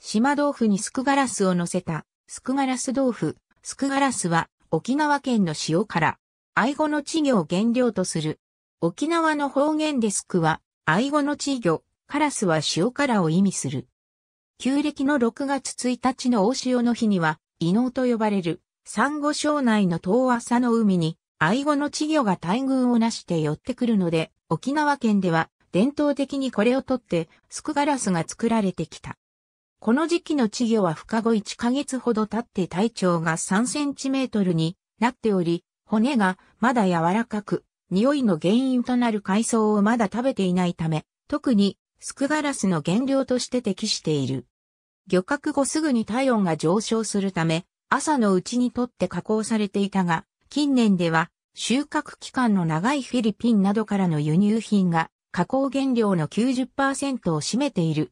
島豆腐にスクガラスを乗せた、スクガラス豆腐。スクガラスは沖縄県の塩辛。愛語の稚魚を原料とする。沖縄の方言でスクは、愛語の稚魚、カラスは塩辛を意味する。旧暦の6月1日の大潮の日には、異能と呼ばれる、珊瑚礁内の遠浅の海に、愛語の稚魚が大群をなして寄ってくるので、沖縄県では伝統的にこれを取って、スクガラスが作られてきた。この時期の稚魚は孵化後1ヶ月ほど経って体長が3センチメートルになっており、骨がまだ柔らかく、匂いの原因となる海藻をまだ食べていないため、特にスクガラスの原料として適している。漁獲後すぐに体温が上昇するため、朝のうちにとって加工されていたが、近年では収穫期間の長いフィリピンなどからの輸入品が加工原料の90%を占めている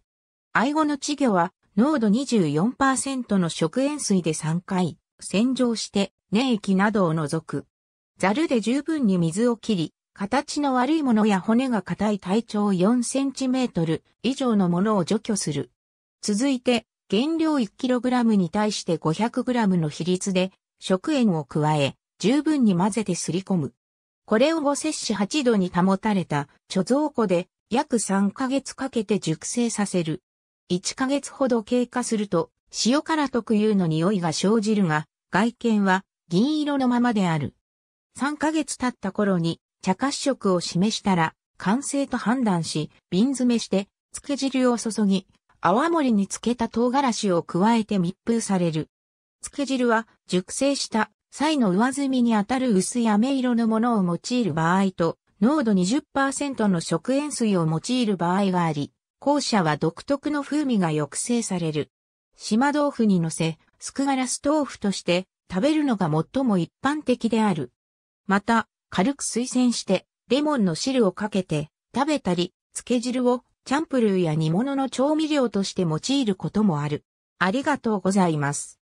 アイゴの稚魚は濃度24%の食塩水で3回、洗浄して粘液などを除く。ザルで十分に水を切り、形の悪いものや骨が硬い体長4センチメートル以上のものを除去する。続いて、原料 1kg に対して 500g の比率で食塩を加え、十分に混ぜてすり込む。これを5摂氏8度に保たれた貯蔵庫で約3ヶ月かけて熟成させる。1ヶ月ほど経過すると、塩辛特有の匂いが生じるが、外見は銀色のままである。3ヶ月経った頃に茶褐色を示したら完成と判断し、瓶詰めして漬け汁を注ぎ、泡盛に漬けた唐辛子を加えて密封される。漬け汁は熟成した際の上澄みにあたる薄い飴色のものを用いる場合と、濃度20%の食塩水を用いる場合があり、校舎は独特の風味が抑制される。島豆腐に乗せ、スクガラス豆腐として食べるのが最も一般的である。また、軽く推薦して、レモンの汁をかけて食べたり、漬け汁をチャンプルーや煮物の調味料として用いることもある。ありがとうございます。